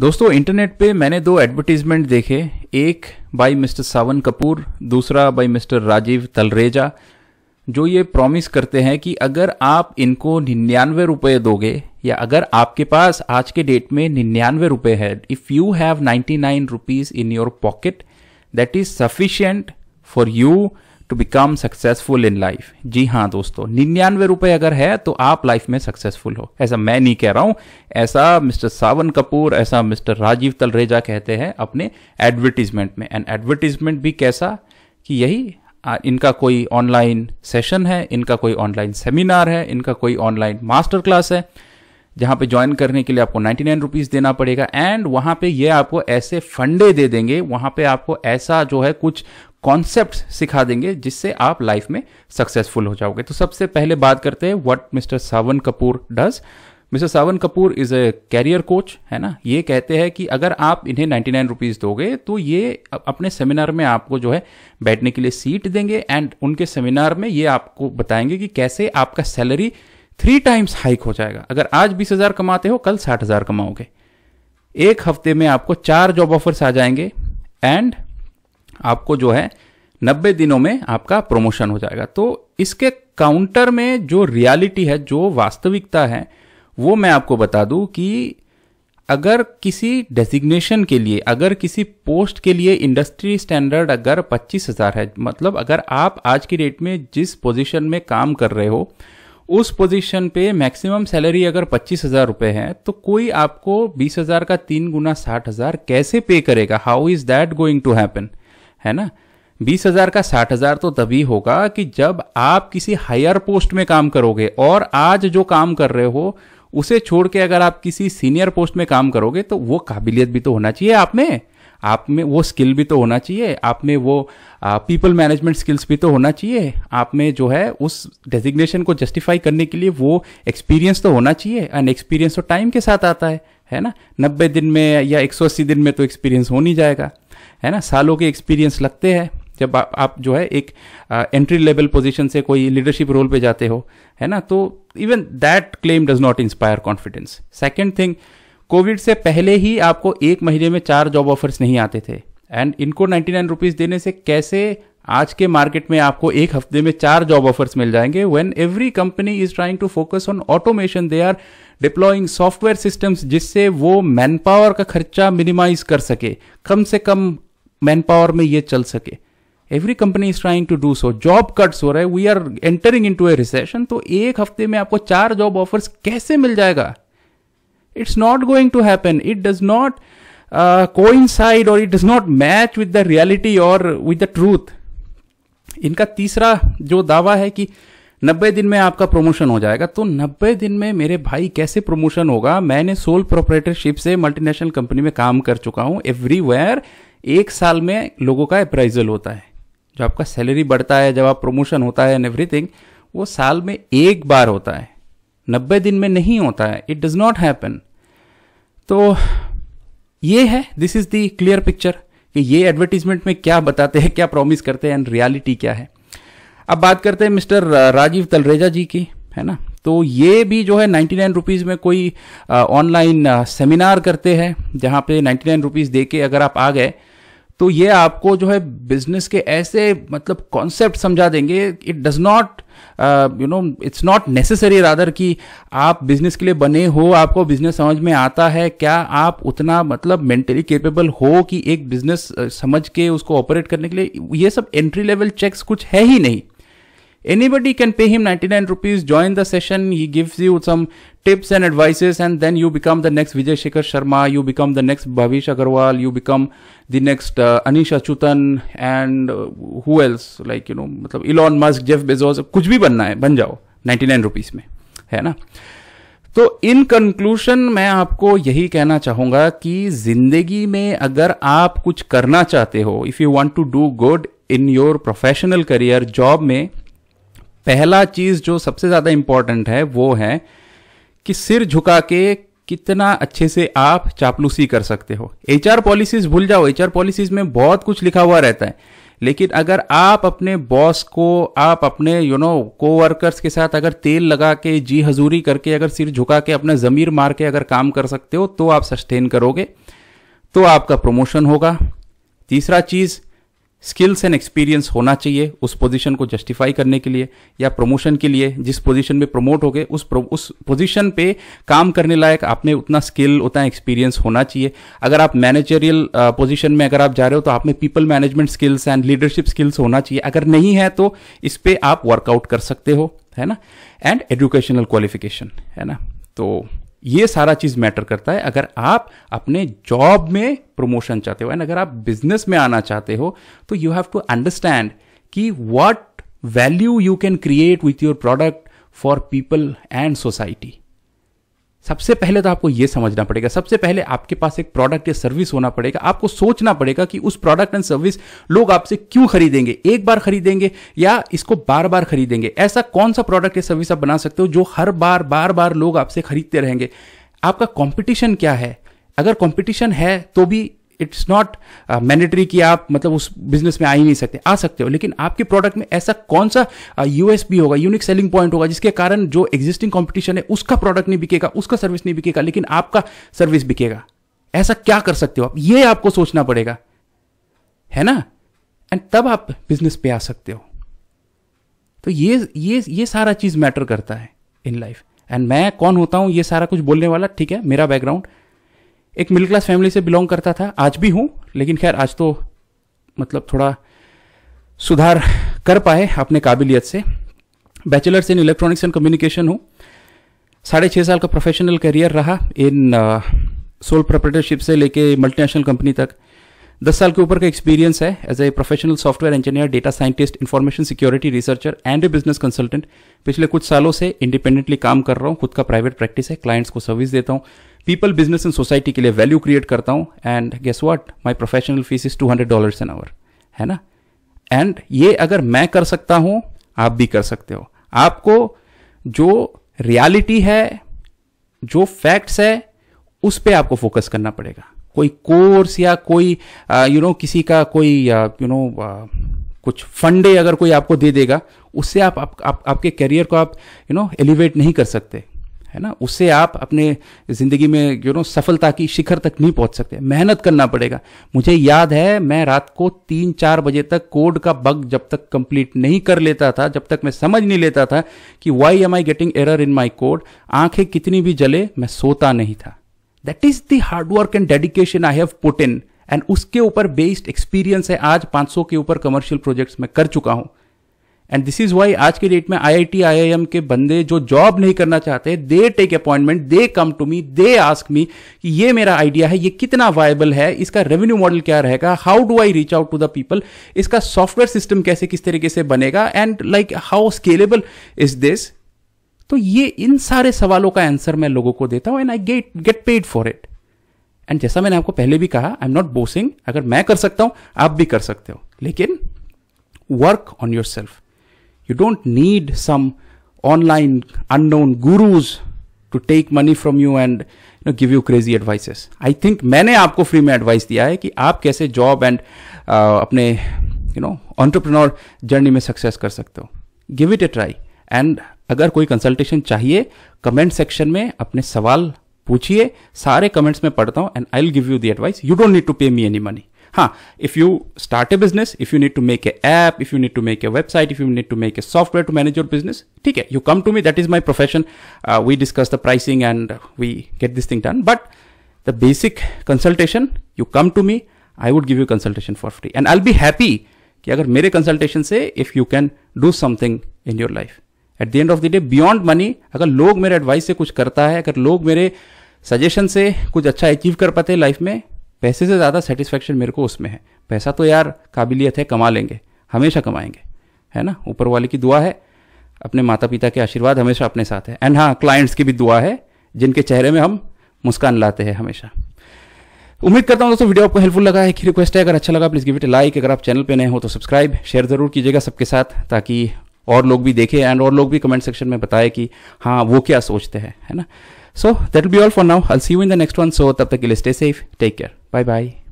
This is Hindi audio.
दोस्तों इंटरनेट पे मैंने दो एडवर्टीजमेंट देखे एक बाय मिस्टर सावन कपूर दूसरा बाय मिस्टर राजीव तलरेजा जो ये प्रॉमिस करते हैं कि अगर आप इनको निन्यानवे रुपये दोगे या अगर आपके पास आज के डेट में निन्यानवे रुपये है if you have ninety nine rupees in your pocket that is sufficient for you to become successful in life जी हाँ दोस्तों निन्यानवे रुपए अगर है तो आप लाइफ में सक्सेसफुल हो ऐसा मैं नहीं कह रहा हूं ऐसा मिस्टर सावन कपूर ऐसा मिस्टर राजीव तलरेजा कहते हैं अपने एडवर्टीजमेंट में एंड एडवर्टीजमेंट भी कैसा कि यही इनका कोई ऑनलाइन सेशन है इनका कोई ऑनलाइन सेमिनार है इनका कोई ऑनलाइन मास्टर क्लास है जहां पे ज्वाइन करने के लिए आपको नाइन्टी नाइन रुपीज देना पड़ेगा एंड वहां पे ये आपको ऐसे फंडे दे देंगे वहां पे आपको ऐसा जो है कुछ कॉन्सेप्ट सिखा देंगे जिससे आप लाइफ में सक्सेसफुल हो जाओगे तो सबसे पहले बात करते हैं what mister Sawan Kapoor does mister Sawan Kapoor is a career coach है ना ये कहते हैं कि अगर आप इन्हें नाइन्टी नाइन रुपीज़ दोगे तो ये अपने सेमिनार में आपको जो है बैठने के लिए सीट देंगे एंड उनके सेमिनार में ये आपको बताएंगे कि कैसे आपका सैलरी थ्री टाइम्स हाइक हो जाएगा अगर आज बीस हज़ार कमाते हो कल साठ हज़ार कमाओगे एक हफ्ते में आपको चार जॉब ऑफर्स आ जाएंगे एंड आपको जो है नब्बे दिनों में आपका प्रमोशन हो जाएगा तो इसके काउंटर में जो रियलिटी है जो वास्तविकता है वो मैं आपको बता दूं कि अगर किसी डेजिग्नेशन के लिए अगर किसी पोस्ट के लिए इंडस्ट्री स्टैंडर्ड अगर पच्चीस हजार है मतलब अगर आप आज की डेट में जिस पोजीशन में काम कर रहे हो उस पोजीशन पे मैक्सिमम सैलरी अगर पच्चीस हजार रुपये है तो कोई आपको बीस हजार का तीन गुना साठ हजार कैसे पे करेगा how is that going to happen है ना बीस हजार का साठ हजार तो तभी होगा कि जब आप किसी हायर पोस्ट में काम करोगे और आज जो काम कर रहे हो उसे छोड़ के अगर आप किसी सीनियर पोस्ट में काम करोगे तो वो काबिलियत भी तो होना चाहिए आप में आप में वो स्किल भी तो होना चाहिए आप में वो पीपल मैनेजमेंट स्किल्स भी तो होना चाहिए आप में जो है उस डेजिग्नेशन को जस्टिफाई करने के लिए वो एक्सपीरियंस तो होना चाहिए एंड एक्सपीरियंस तो टाइम के साथ आता है है ना नब्बे दिन में या एक सौ अस्सी दिन में तो एक्सपीरियंस हो नहीं जाएगा है ना सालों के एक्सपीरियंस लगते हैं जब आ, आप जो है एक एंट्री लेवल पोजीशन से कोई लीडरशिप रोल पे जाते हो है ना तो even that claim does not inspire confidence second thing Covid से पहले ही आपको एक महीने में चार जॉब ऑफर्स नहीं आते थे एंड इनको नाइन्टी नाइन रुपीज़ देने से कैसे आज के मार्केट में आपको एक हफ्ते में चार जॉब ऑफर्स मिल जाएंगे when every company is trying to focus on automation they are deploying software systems जिससे वो मैन पावर का खर्चा मिनिमाइज कर सके कम से कम मैन पावर में ये चल सके every company is trying to do so job cuts हो रहे we are entering into a recession तो एक हफ्ते में आपको चार जॉब ऑफर्स कैसे मिल जाएगा It's not going to happen. It does not uh, coincide or it does not match with the reality or with the truth. इनका तीसरा जो दावा है कि 90 दिन में आपका प्रमोशन हो जाएगा तो 90 दिन में मेरे भाई कैसे प्रमोशन होगा मैंने सोल प्रोपरेटरशिप से मल्टीनेशनल कंपनी में काम कर चुका हूं एवरीवेयर एक साल में लोगों का अप्राइजल होता है जो आपका सैलरी बढ़ता है जब आप प्रमोशन होता है एंड एवरीथिंग वो साल में एक बार होता है नब्बे दिन में नहीं होता है इट डज नॉट हैपन तो ये है this is the clear picture कि ये एडवर्टीजमेंट में क्या बताते हैं क्या प्रॉमिस करते हैं एंड रियलिटी क्या है अब बात करते हैं मिस्टर राजीव तलरेजा जी की है ना तो ये भी जो है नाइन्टी नाइन रुपीज़ में कोई ऑनलाइन सेमिनार करते हैं जहां पे नाइन्टी नाइन रुपीज़ दे के अगर आप आ गए तो ये आपको जो है बिजनेस के ऐसे मतलब कॉन्सेप्ट समझा देंगे it does not you know it's not necessary rather कि आप बिजनेस के लिए बने हो आपको बिजनेस समझ में आता है क्या आप उतना मतलब मेंटली केपेबल हो कि एक बिजनेस uh, समझ के उसको ऑपरेट करने के लिए ये सब एंट्री लेवल चेक्स कुछ है ही नहीं Anybody can pay him 99 rupees, join the session, he gives you some tips and advices and then you become the next Vijay Shekhar Sharma, you become the next Bhavish Agarwal, you become the next uh, Anish Achutan and uh, who else like you know matlab Elon Musk, Jeff Bezos kuch bhi banna hai ban jao 99 rupees mein hai na तो इन कंक्लूशन मैं आपको यही कहना चाहूंगा कि जिंदगी में अगर आप कुछ करना चाहते हो if you want to do good in your professional career job में पहला चीज जो सबसे ज्यादा इंपॉर्टेंट है वो है कि सिर झुका के कितना अच्छे से आप चापलूसी कर सकते हो एचआर पॉलिसीज भूल जाओ एचआर पॉलिसीज में बहुत कुछ लिखा हुआ रहता है लेकिन अगर आप अपने बॉस को आप अपने यू नो कोवर्कर्स के साथ अगर तेल लगा के जी हजूरी करके अगर सिर झुका के अपना ज़मीर मार के अगर काम कर सकते हो तो आप सस्टेन करोगे तो आपका प्रमोशन होगा तीसरा चीज़ स्किल्स एंड एक्सपीरियंस होना चाहिए उस पोजीशन को जस्टिफाई करने के लिए या प्रमोशन के लिए जिस पोजीशन में प्रमोट हो गए उस प्रो, उस पोजीशन पे काम करने लायक आपने उतना स्किल उतना एक्सपीरियंस होना चाहिए अगर आप मैनेजरियल पोजीशन में अगर आप जा रहे हो तो आप में people management skills and leadership skills होना चाहिए अगर नहीं है तो इस पर आप वर्कआउट कर सकते हो है ना एंड एजुकेशनल क्वालिफिकेशन है ना तो ये सारा चीज मैटर करता है अगर आप अपने जॉब में प्रमोशन चाहते हो एंड अगर आप बिजनेस में आना चाहते हो तो यू हैव टू अंडरस्टैंड कि what value you can create with your product for people and society सबसे पहले तो आपको यह समझना पड़ेगा सबसे पहले आपके पास एक प्रोडक्ट या सर्विस होना पड़ेगा आपको सोचना पड़ेगा कि उस प्रोडक्ट एंड सर्विस लोग आपसे क्यों खरीदेंगे एक बार खरीदेंगे या इसको बार बार खरीदेंगे ऐसा कौन सा प्रोडक्ट या सर्विस आप बना सकते हो जो हर बार बार बार लोग आपसे खरीदते रहेंगे आपका कॉम्पिटिशन क्या है अगर कॉम्पिटिशन है तो भी इट्स नॉट मैंडेटरी कि आप मतलब उस बिजनेस में आ ही नहीं सकते आ सकते हो लेकिन आपके प्रोडक्ट में ऐसा कौन सा यूएसपी होगा यूनिक सेलिंग पॉइंट होगा जिसके कारण जो एग्जिस्टिंग कॉम्पिटिशन है उसका प्रोडक्ट नहीं बिकेगा उसका सर्विस नहीं बिकेगा लेकिन आपका सर्विस बिकेगा ऐसा क्या कर सकते हो आप ये आपको सोचना पड़ेगा है ना एंड तब आप बिजनेस पे आ सकते हो तो ये ये ये सारा चीज मैटर करता है इन लाइफ एंड मैं कौन होता हूं ये सारा कुछ बोलने वाला ठीक है मेरा बैकग्राउंड एक मिडिल क्लास फैमिली से बिलोंग करता था आज भी हूँ लेकिन खैर आज तो मतलब थोड़ा सुधार कर पाए अपने काबिलियत से bachelors in electronics and communication हूँ साढ़े छः साल का प्रोफेशनल करियर रहा इन सोल प्रपरेटरशिप से लेके मल्टीनेशनल कंपनी तक दस साल के ऊपर का एक्सपीरियंस है as a professional software engineer data scientist information security researcher and a business consultant पिछले कुछ सालों से इंडिपेंडेंटली काम कर रहा हूँ खुद का प्राइवेट प्रैक्टिस है क्लाइंट्स को सर्विस देता हूँ पीपल बिजनेस एंड सोसाइटी के लिए वैल्यू क्रिएट करता हूँ and guess what my professional fees is two hundred dollars an hour है ना एंड ये अगर मैं कर सकता हूँ आप भी कर सकते हो आपको जो रियलिटी है जो फैक्ट्स है उस पर आपको फोकस करना पड़ेगा कोई कोर्स या कोई यू uh, नो किसी का कोई यू uh, नो uh, कुछ फंडे अगर कोई आपको दे देगा उससे आप, आप, आप आपके करियर को आप यू नो एलिवेट नहीं कर सकते है ना उससे आप अपने ज़िंदगी में यू नो सफलता की शिखर तक नहीं पहुंच सकते मेहनत करना पड़ेगा मुझे याद है मैं रात को तीन चार बजे तक कोड का बग जब तक कंप्लीट नहीं कर लेता था जब तक मैं समझ नहीं लेता था कि why am I getting error in my code आंखें कितनी भी जले मैं सोता नहीं था that is the hard work and dedication I have put in and उसके ऊपर बेस्ड एक्सपीरियंस है आज 500 के ऊपर कमर्शियल प्रोजेक्ट्स में कर चुका हूं एंड दिस इज वाई आज के डेट में आईआईटी आईआईएम के बंदे जो जॉब नहीं करना चाहते they take appointment they come to me they ask me कि ये मेरा आइडिया है ये कितना वायबल है इसका रेवेन्यू मॉडल क्या रहेगा how do I reach out to the people इसका सॉफ्टवेयर सिस्टम कैसे किस तरीके से बनेगा and like how scalable is this तो ये इन सारे सवालों का आंसर मैं लोगों को देता हूं and I get get paid for it and जैसा मैंने आपको पहले भी कहा आई एम नॉट बोसिंग अगर मैं कर सकता हूं आप भी कर सकते हो लेकिन work on yourself You don't need some online unknown gurus to take money from you and you know, give you crazy advices. I think मैंने आपको फ्री में एडवाइस दिया है कि आप कैसे जॉब एंड uh, अपने यू नो ऑन्टरप्रनोर जर्नी में सक्सेस कर सकते हो give it a try and अगर कोई कंसल्टेशन चाहिए कमेंट सेक्शन में अपने सवाल पूछिए सारे कमेंट्स में पढ़ता हूँ and I will give you the advice you don't need to pay me any money हाँ if you start a business if you need to make a app if you need to make a website if you need to make a software to manage your business ठीक है you come to me that is my profession we discuss the pricing and we get this thing done but the basic consultation you come to me I would give you consultation for free and I be happy कि अगर मेरे कंसल्टेशन से if you can do something in your life at the end of the day beyond money अगर लोग मेरे एडवाइस से कुछ करता है अगर लोग मेरे सजेशन से कुछ अच्छा अचीव कर पाते हैं लाइफ में पैसे से ज़्यादा सेटिस्फेक्शन मेरे को उसमें है पैसा तो यार काबिलियत है कमा लेंगे हमेशा कमाएंगे है ना ऊपर वाले की दुआ है अपने माता पिता के आशीर्वाद हमेशा अपने साथ है एंड हाँ क्लाइंट्स की भी दुआ है जिनके चेहरे में हम मुस्कान लाते हैं हमेशा उम्मीद करता हूँ दोस्तों वीडियो आपको हेल्पफुल लगा है कि रिक्वेस्ट है अगर अच्छा लगा प्लीज़ गिव इट लाइक अगर आप चैनल पर नए हो तो सब्सक्राइब शेयर ज़रूर कीजिएगा सबके साथ ताकि और लोग भी देखें एंड और लोग भी कमेंट सेक्शन में बताएं कि हाँ वो क्या सोचते हैं है ना so that will be all for now I see you in the next one so तब तक के लिए stay safe take care Bye bye.